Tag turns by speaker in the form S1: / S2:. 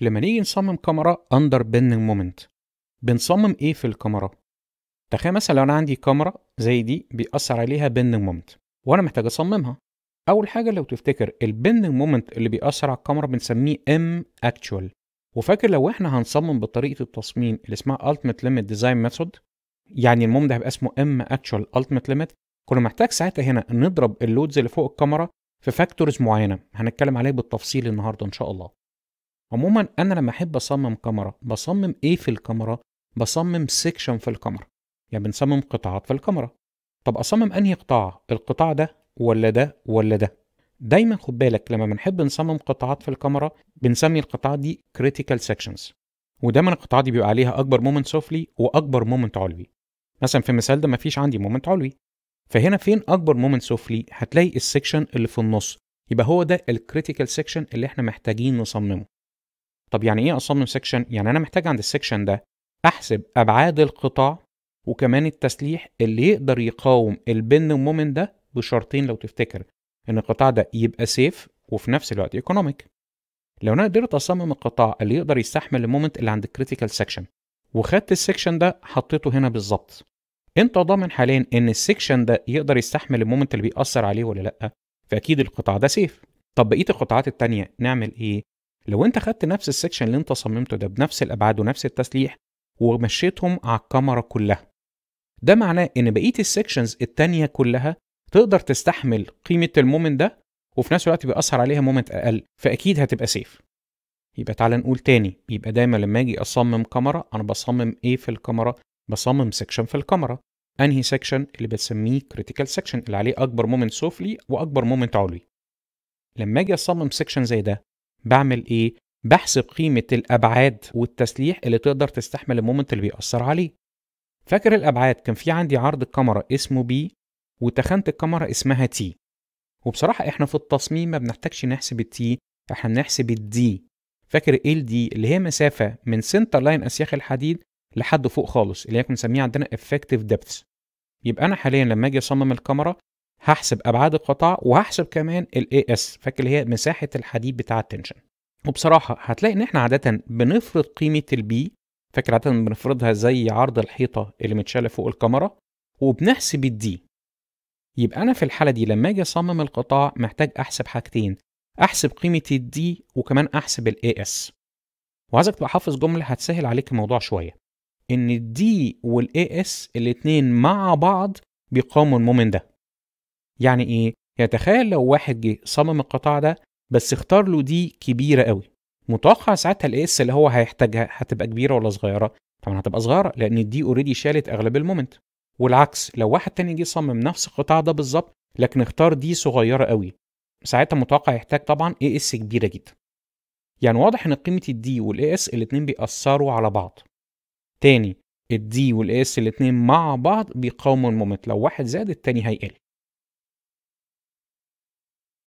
S1: لما نيجي نصمم كاميرا اندر بيننج مومنت بنصمم ايه في الكاميرا تخيل مثلا لو انا عندي كاميرا زي دي بيأثر عليها بيننج مومنت وانا محتاج اصممها اول حاجه لو تفتكر البيننج مومنت اللي بيأثر على الكاميرا بنسميه ام اكتشوال وفاكر لو احنا هنصمم بطريقه التصميم اللي اسمها التيميت ليميت ديزاين ميثود يعني الموم ده هيبقى اسمه ام اكتشوال التيميت ليميت كنا محتاج ساعتها هنا نضرب اللودز اللي فوق الكاميرا في فاكتورز معينه هنتكلم عليه بالتفصيل النهارده ان شاء الله عموما انا لما احب اصمم كاميرا بصمم ايه في الكاميرا بصمم سيكشن في الكاميرا يعني بنصمم قطاعات في الكاميرا طب اصمم انهي قطاع القطاع ده ولا ده ولا ده دايما خد بالك لما بنحب نصمم قطاعات في الكاميرا بنسمي القطاعات دي critical sections ودايما القطاع دي بيبقى عليها اكبر مومنت سفلي واكبر مومنت علوي مثلا في المثال ده مفيش عندي مومنت علوي فهنا فين اكبر مومنت سفلي هتلاقي السكشن اللي في النص يبقى هو ده الكريتيكال سكشن اللي احنا محتاجين نصممه طب يعني ايه اصمم سكشن يعني انا محتاج عند السكشن ده احسب ابعاد القطاع وكمان التسليح اللي يقدر يقاوم البن مومنت ده بشرطين لو تفتكر ان القطاع ده يبقى سيف وفي نفس الوقت ايكونوميك لو انا قدرت اصمم القطاع اللي يقدر يستحمل المومنت اللي عند الكريتيكال سكشن وخدت السكشن ده حطيته هنا بالظبط انت ضامن حاليا ان السكشن ده يقدر يستحمل المومنت اللي بيأثر عليه ولا لا فاكيد القطاع ده سيف طب بقيه القطاعات التانية نعمل ايه لو انت خدت نفس السكشن اللي انت صممته ده بنفس الابعاد ونفس التسليح ومشيتهم على الكاميرا كلها ده معناه ان بقيه السكشنز التانية كلها تقدر تستحمل قيمه المومنت ده وفي نفس الوقت بيأثر عليها مومنت اقل فاكيد هتبقى سيف يبقى تعالى نقول تاني يبقى دايما لما اجي اصمم كاميرا انا بصمم ايه في الكاميرا بصمم سكشن في الكاميرا انهي سكشن اللي بسميه كريتيكال سكشن اللي عليه اكبر مومنت سفلي واكبر مومنت علوي لما اجي اصمم سكشن زي ده بعمل ايه بحسب قيمه الابعاد والتسليح اللي تقدر تستحمل المومنت اللي بيأثر عليه فاكر الابعاد كان في عندي عرض الكاميرا اسمه بي وتخانه الكاميرا اسمها تي وبصراحه احنا في التصميم ما بنحتاجش نحسب التي احنا بنحسب الدي فاكر ايه الدي اللي هي مسافه من سنتر لاين اسياخ الحديد لحد فوق خالص اللي هي بنسميها عندنا افكتيف ديبث يبقى انا حاليا لما اجي اصمم الكاميرا هحسب ابعاد القطاع وهحسب كمان الاي اس فاكر اللي هي مساحه الحديد بتاع التنشن وبصراحه هتلاقي ان احنا عاده بنفرض قيمه البي فاكر عاده بنفرضها زي عرض الحيطه اللي متشاله فوق الكاميرا وبنحسب الدي يبقى انا في الحاله دي لما اجي اصمم القطاع محتاج احسب حاجتين احسب قيمه الدي وكمان احسب الاي اس وعايزك تبقى حافظ جمله هتسهل عليك الموضوع شويه ان الدي والاي اس الاثنين مع بعض بيقاوموا المومنت ده يعني ايه يعني تخيل لو واحد جه صمم القطاع ده بس اختار له دي كبيره قوي متوقع ساعتها الاس اللي هو هيحتاجها هتبقى كبيره ولا صغيره طبعا هتبقى صغيره لان دي اوريدي شالت اغلب المومنت والعكس لو واحد تاني جه صمم نفس القطاع ده بالظبط لكن اختار دي صغيره قوي ساعتها متوقع يحتاج طبعا اي اس كبيره جدا يعني واضح ان قيمه الدي والاي اس الاثنين بيأثروا على بعض تاني الدي والاي اس الاثنين مع بعض بيقاوموا المومنت لو واحد زاد التاني هيقل